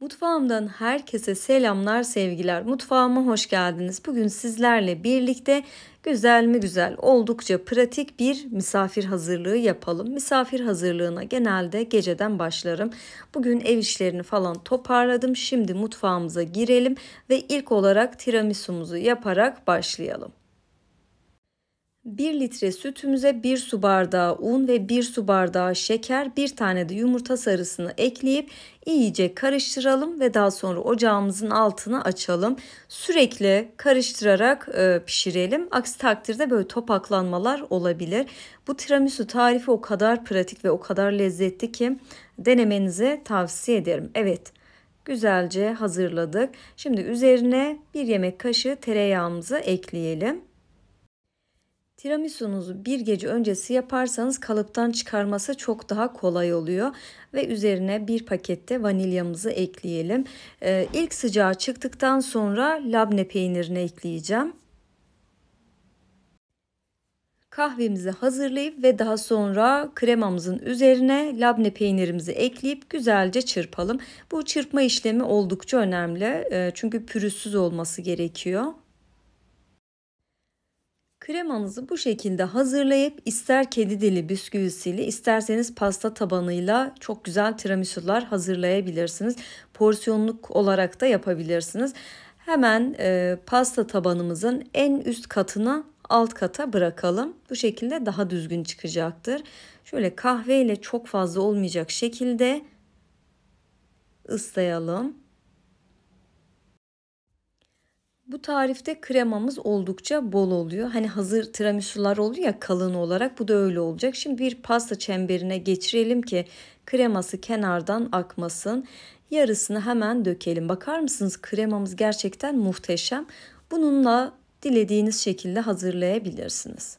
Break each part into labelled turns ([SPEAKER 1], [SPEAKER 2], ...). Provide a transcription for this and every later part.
[SPEAKER 1] Mutfağımdan herkese selamlar sevgiler. Mutfağıma hoş geldiniz. Bugün sizlerle birlikte güzel mi güzel oldukça pratik bir misafir hazırlığı yapalım. Misafir hazırlığına genelde geceden başlarım. Bugün ev işlerini falan toparladım. Şimdi mutfağımıza girelim ve ilk olarak tiramisu'muzu yaparak başlayalım. 1 litre sütümüze 1 su bardağı un ve 1 su bardağı şeker, 1 tane de yumurta sarısını ekleyip iyice karıştıralım ve daha sonra ocağımızın altını açalım. Sürekli karıştırarak e, pişirelim. Aksi takdirde böyle topaklanmalar olabilir. Bu tiramisu tarifi o kadar pratik ve o kadar lezzetli ki denemenizi tavsiye ederim. Evet güzelce hazırladık. Şimdi üzerine 1 yemek kaşığı tereyağımızı ekleyelim. Tiramisu'nuzu bir gece öncesi yaparsanız kalıptan çıkarması çok daha kolay oluyor. Ve üzerine bir pakette vanilyamızı ekleyelim. Ee, ilk sıcağı çıktıktan sonra labne peynirini ekleyeceğim. Kahvemizi hazırlayıp ve daha sonra kremamızın üzerine labne peynirimizi ekleyip güzelce çırpalım. Bu çırpma işlemi oldukça önemli e, çünkü pürüzsüz olması gerekiyor. Kremanızı bu şekilde hazırlayıp ister kedi dili bisküvisiyle isterseniz pasta tabanıyla çok güzel tiramisular hazırlayabilirsiniz. Porsiyonluk olarak da yapabilirsiniz. Hemen e, pasta tabanımızın en üst katına alt kata bırakalım. Bu şekilde daha düzgün çıkacaktır. Şöyle kahveyle çok fazla olmayacak şekilde ıslayalım. Bu tarifte kremamız oldukça bol oluyor. Hani hazır tiramisular oluyor ya kalın olarak bu da öyle olacak. Şimdi bir pasta çemberine geçirelim ki kreması kenardan akmasın. Yarısını hemen dökelim. Bakar mısınız kremamız gerçekten muhteşem. Bununla dilediğiniz şekilde hazırlayabilirsiniz.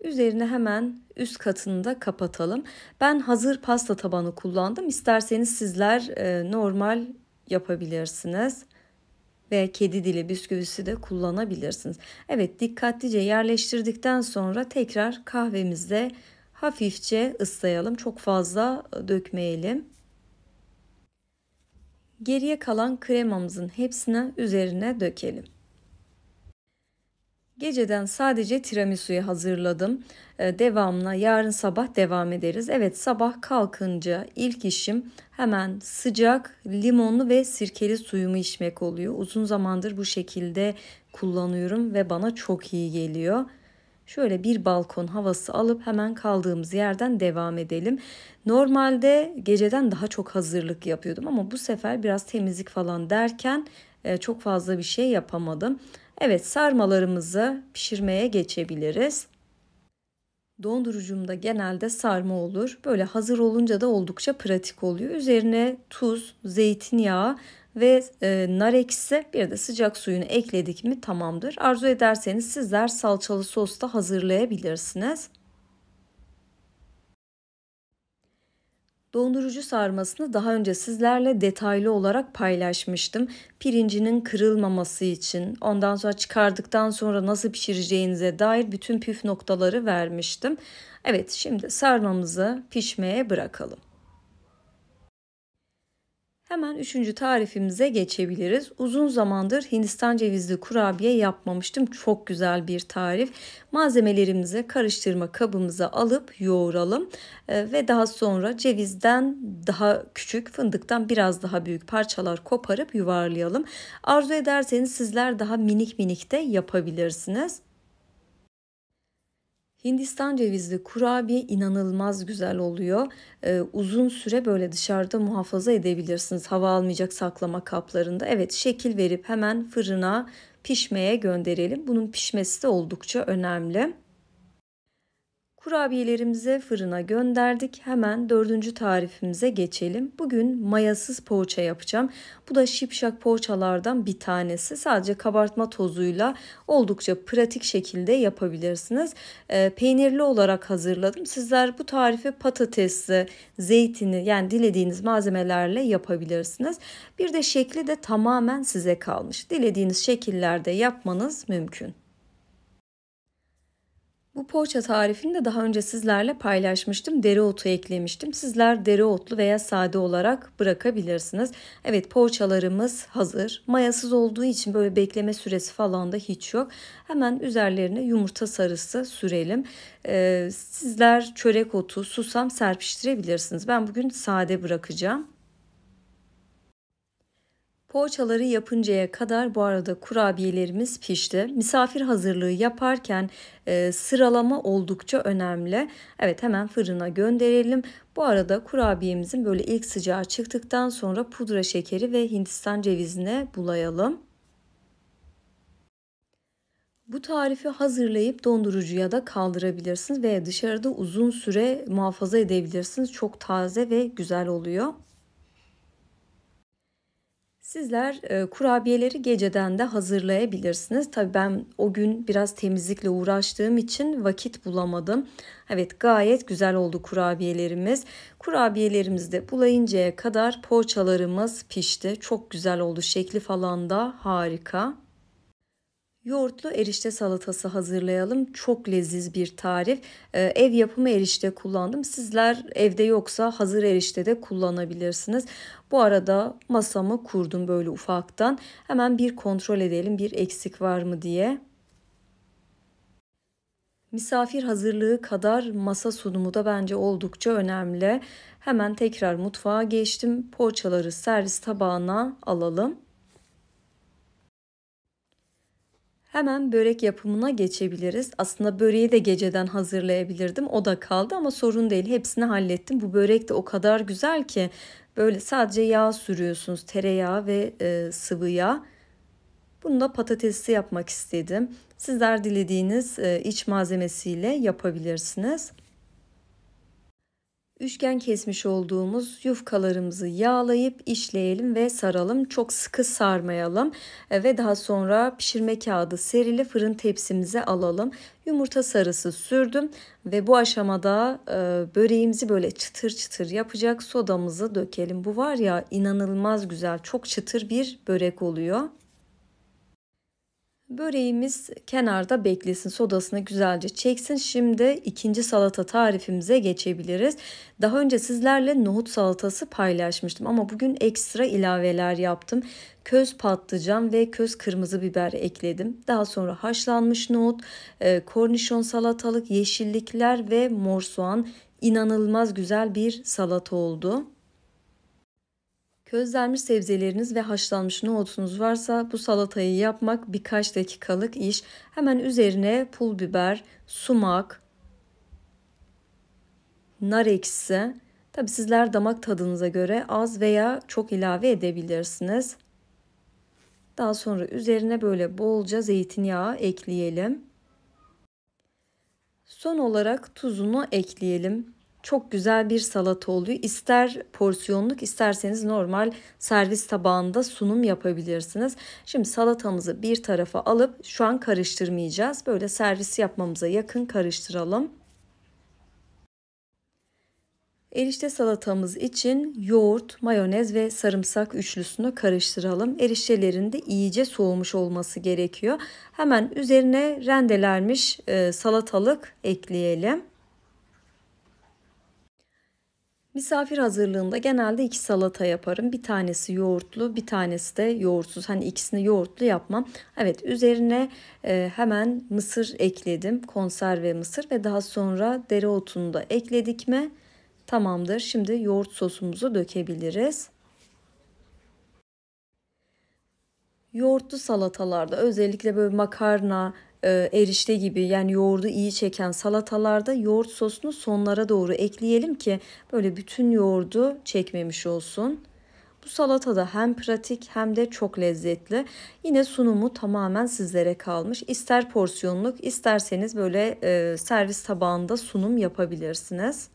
[SPEAKER 1] Üzerine hemen üst katını da kapatalım. Ben hazır pasta tabanı kullandım. İsterseniz sizler e, normal yapabilirsiniz. Ve kedi dili bisküvisi de kullanabilirsiniz. Evet dikkatlice yerleştirdikten sonra tekrar kahvemizde hafifçe ıslayalım. Çok fazla dökmeyelim. Geriye kalan kremamızın hepsini üzerine dökelim. Geceden sadece tiramisu'yu hazırladım. Ee, devamına yarın sabah devam ederiz. Evet sabah kalkınca ilk işim hemen sıcak limonlu ve sirkeli suyumu içmek oluyor. Uzun zamandır bu şekilde kullanıyorum ve bana çok iyi geliyor. Şöyle bir balkon havası alıp hemen kaldığımız yerden devam edelim. Normalde geceden daha çok hazırlık yapıyordum ama bu sefer biraz temizlik falan derken e, çok fazla bir şey yapamadım. Evet sarmalarımızı pişirmeye geçebiliriz. Dondurucumda genelde sarma olur. Böyle hazır olunca da oldukça pratik oluyor. Üzerine tuz, zeytinyağı ve e, nar ekşisi bir de sıcak suyunu ekledik mi tamamdır. Arzu ederseniz sizler salçalı sos da hazırlayabilirsiniz. Dondurucu sarmasını daha önce sizlerle detaylı olarak paylaşmıştım. Pirincinin kırılmaması için, ondan sonra çıkardıktan sonra nasıl pişireceğinize dair bütün püf noktaları vermiştim. Evet, şimdi sarmamızı pişmeye bırakalım. Hemen üçüncü tarifimize geçebiliriz. Uzun zamandır Hindistan cevizli kurabiye yapmamıştım. Çok güzel bir tarif. Malzemelerimizi karıştırma kabımıza alıp yoğuralım. Ee, ve daha sonra cevizden daha küçük, fındıktan biraz daha büyük parçalar koparıp yuvarlayalım. Arzu ederseniz sizler daha minik minik de yapabilirsiniz. Hindistan cevizli kurabiye inanılmaz güzel oluyor. Ee, uzun süre böyle dışarıda muhafaza edebilirsiniz. Hava almayacak saklama kaplarında. Evet şekil verip hemen fırına pişmeye gönderelim. Bunun pişmesi de oldukça önemli. Kurabiyelerimizi fırına gönderdik. Hemen dördüncü tarifimize geçelim. Bugün mayasız poğaça yapacağım. Bu da şipşak poğaçalardan bir tanesi. Sadece kabartma tozuyla oldukça pratik şekilde yapabilirsiniz. E, peynirli olarak hazırladım. Sizler bu tarifi patatesli, zeytini yani dilediğiniz malzemelerle yapabilirsiniz. Bir de şekli de tamamen size kalmış. Dilediğiniz şekillerde yapmanız mümkün. Bu poğaça tarifini de daha önce sizlerle paylaşmıştım. Dereotu eklemiştim. Sizler dereotlu veya sade olarak bırakabilirsiniz. Evet poğaçalarımız hazır. Mayasız olduğu için böyle bekleme süresi falan da hiç yok. Hemen üzerlerine yumurta sarısı sürelim. Ee, sizler çörek otu, susam serpiştirebilirsiniz. Ben bugün sade bırakacağım. Poğaçaları yapıncaya kadar bu arada kurabiyelerimiz pişti. Misafir hazırlığı yaparken e, sıralama oldukça önemli. Evet hemen fırına gönderelim. Bu arada kurabiyemizin böyle ilk sıcağı çıktıktan sonra pudra şekeri ve hindistan cevizine bulayalım. Bu tarifi hazırlayıp dondurucuya da kaldırabilirsiniz veya dışarıda uzun süre muhafaza edebilirsiniz. Çok taze ve güzel oluyor. Sizler e, kurabiyeleri geceden de hazırlayabilirsiniz. Tabii ben o gün biraz temizlikle uğraştığım için vakit bulamadım. Evet gayet güzel oldu kurabiyelerimiz. Kurabiyelerimiz de bulayıncaya kadar poğaçalarımız pişti. Çok güzel oldu şekli falan da harika. Yoğurtlu erişte salatası hazırlayalım. Çok leziz bir tarif. Ee, ev yapımı erişte kullandım. Sizler evde yoksa hazır erişte de kullanabilirsiniz. Bu arada masamı kurdum böyle ufaktan. Hemen bir kontrol edelim bir eksik var mı diye. Misafir hazırlığı kadar masa sunumu da bence oldukça önemli. Hemen tekrar mutfağa geçtim. Poğaçaları servis tabağına alalım. Hemen börek yapımına geçebiliriz. Aslında böreği de geceden hazırlayabilirdim. O da kaldı ama sorun değil. Hepsini hallettim. Bu börek de o kadar güzel ki böyle sadece yağ sürüyorsunuz. Tereyağı ve e, sıvı yağ. Bunu da patatesli yapmak istedim. Sizler dilediğiniz e, iç malzemesiyle yapabilirsiniz. Üçgen kesmiş olduğumuz yufkalarımızı yağlayıp işleyelim ve saralım. Çok sıkı sarmayalım e, ve daha sonra pişirme kağıdı serili fırın tepsimize alalım. Yumurta sarısı sürdüm ve bu aşamada e, böreğimizi böyle çıtır çıtır yapacak sodamızı dökelim. Bu var ya inanılmaz güzel çok çıtır bir börek oluyor. Böreğimiz kenarda beklesin. Sodasını güzelce çeksin. Şimdi ikinci salata tarifimize geçebiliriz. Daha önce sizlerle nohut salatası paylaşmıştım ama bugün ekstra ilaveler yaptım. Köz patlıcan ve köz kırmızı biber ekledim. Daha sonra haşlanmış nohut, e, kornişon salatalık, yeşillikler ve mor soğan inanılmaz güzel bir salata oldu. Közlenmiş sebzeleriniz ve haşlanmış nohutunuz varsa bu salatayı yapmak birkaç dakikalık iş. Hemen üzerine pul biber, sumak, nar ekşisi. Tabi sizler damak tadınıza göre az veya çok ilave edebilirsiniz. Daha sonra üzerine böyle bolca zeytinyağı ekleyelim. Son olarak tuzunu ekleyelim çok güzel bir salata oluyor. İster porsiyonluk isterseniz normal servis tabağında sunum yapabilirsiniz. Şimdi salatamızı bir tarafa alıp şu an karıştırmayacağız. Böyle servis yapmamıza yakın karıştıralım. Erişte salatamız için yoğurt, mayonez ve sarımsak üçlüsünü karıştıralım. Eriştelerin de iyice soğumuş olması gerekiyor. Hemen üzerine rendelenmiş e, salatalık ekleyelim. Misafir hazırlığında genelde iki salata yaparım. Bir tanesi yoğurtlu, bir tanesi de yoğurtsuz. Hani ikisini yoğurtlu yapmam. Evet, üzerine e, hemen mısır ekledim. Konserve mısır ve daha sonra dereotunu da ekledik mi? Tamamdır. Şimdi yoğurt sosumuzu dökebiliriz. Yoğurtlu salatalarda özellikle böyle makarna, e, erişte gibi yani yoğurdu iyi çeken salatalarda yoğurt sosunu sonlara doğru ekleyelim ki böyle bütün yoğurdu çekmemiş olsun. Bu salata da hem pratik hem de çok lezzetli. Yine sunumu tamamen sizlere kalmış. İster porsiyonluk isterseniz böyle e, servis tabağında sunum yapabilirsiniz.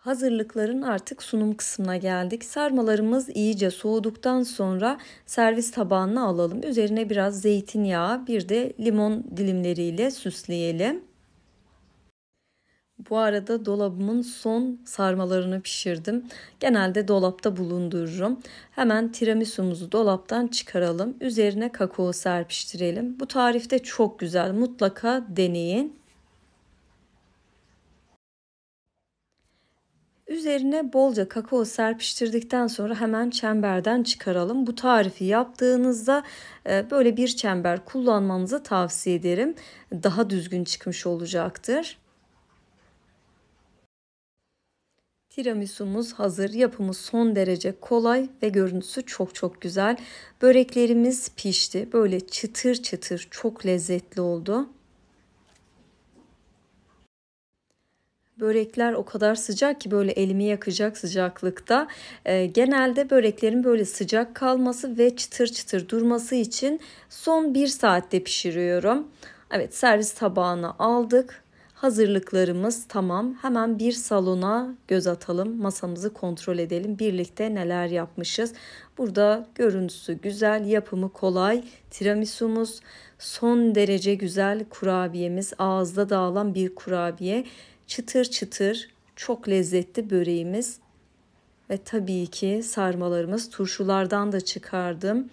[SPEAKER 1] Hazırlıkların artık sunum kısmına geldik. Sarmalarımız iyice soğuduktan sonra servis tabağına alalım. Üzerine biraz zeytinyağı, bir de limon dilimleriyle süsleyelim. Bu arada dolabımın son sarmalarını pişirdim. Genelde dolapta bulundururum. Hemen tiramisu'muzu dolaptan çıkaralım. Üzerine kakao serpiştirelim. Bu tarifte çok güzel. Mutlaka deneyin. Üzerine bolca kakao serpiştirdikten sonra hemen çemberden çıkaralım. Bu tarifi yaptığınızda e, böyle bir çember kullanmanızı tavsiye ederim. Daha düzgün çıkmış olacaktır. Tiramisu'muz hazır. Yapımı son derece kolay ve görüntüsü çok çok güzel. Böreklerimiz pişti. Böyle çıtır çıtır çok lezzetli oldu. Börekler o kadar sıcak ki böyle elimi yakacak sıcaklıkta. E, genelde böreklerin böyle sıcak kalması ve çıtır çıtır durması için son bir saatte pişiriyorum. Evet servis tabağına aldık. Hazırlıklarımız tamam. Hemen bir salona göz atalım. Masamızı kontrol edelim. Birlikte neler yapmışız. Burada görüntüsü güzel, yapımı kolay. Tiramisu'muz son derece güzel kurabiyemiz. Ağızda dağılan bir kurabiye çıtır çıtır çok lezzetli böreğimiz ve tabii ki sarmalarımız turşulardan da çıkardım.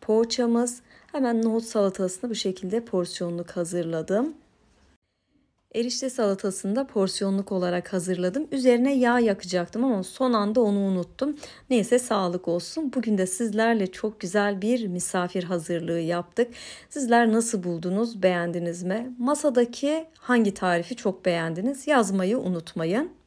[SPEAKER 1] Poğaçamız hemen nohut salatasını bu şekilde porsiyonluk hazırladım. Erişte salatasını da porsiyonluk olarak hazırladım. Üzerine yağ yakacaktım ama son anda onu unuttum. Neyse sağlık olsun. Bugün de sizlerle çok güzel bir misafir hazırlığı yaptık. Sizler nasıl buldunuz? Beğendiniz mi? Masadaki hangi tarifi çok beğendiniz? Yazmayı unutmayın.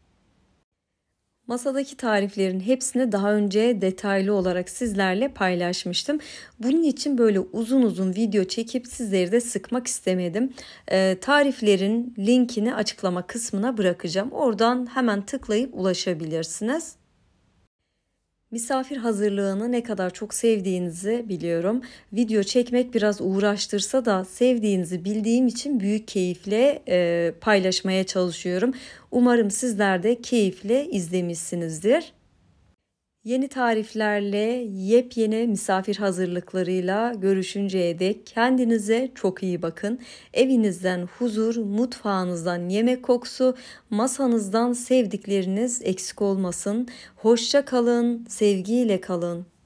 [SPEAKER 1] Masadaki tariflerin hepsini daha önce detaylı olarak sizlerle paylaşmıştım. Bunun için böyle uzun uzun video çekip sizleri de sıkmak istemedim. E, tariflerin linkini açıklama kısmına bırakacağım. Oradan hemen tıklayıp ulaşabilirsiniz. Misafir hazırlığını ne kadar çok sevdiğinizi biliyorum. Video çekmek biraz uğraştırsa da sevdiğinizi bildiğim için büyük keyifle e, paylaşmaya çalışıyorum. Umarım sizler de keyifle izlemişsinizdir. Yeni tariflerle, yepyeni misafir hazırlıklarıyla görüşünceye dek kendinize çok iyi bakın. Evinizden huzur, mutfağınızdan yemek kokusu, masanızdan sevdikleriniz eksik olmasın. Hoşça kalın, sevgiyle kalın.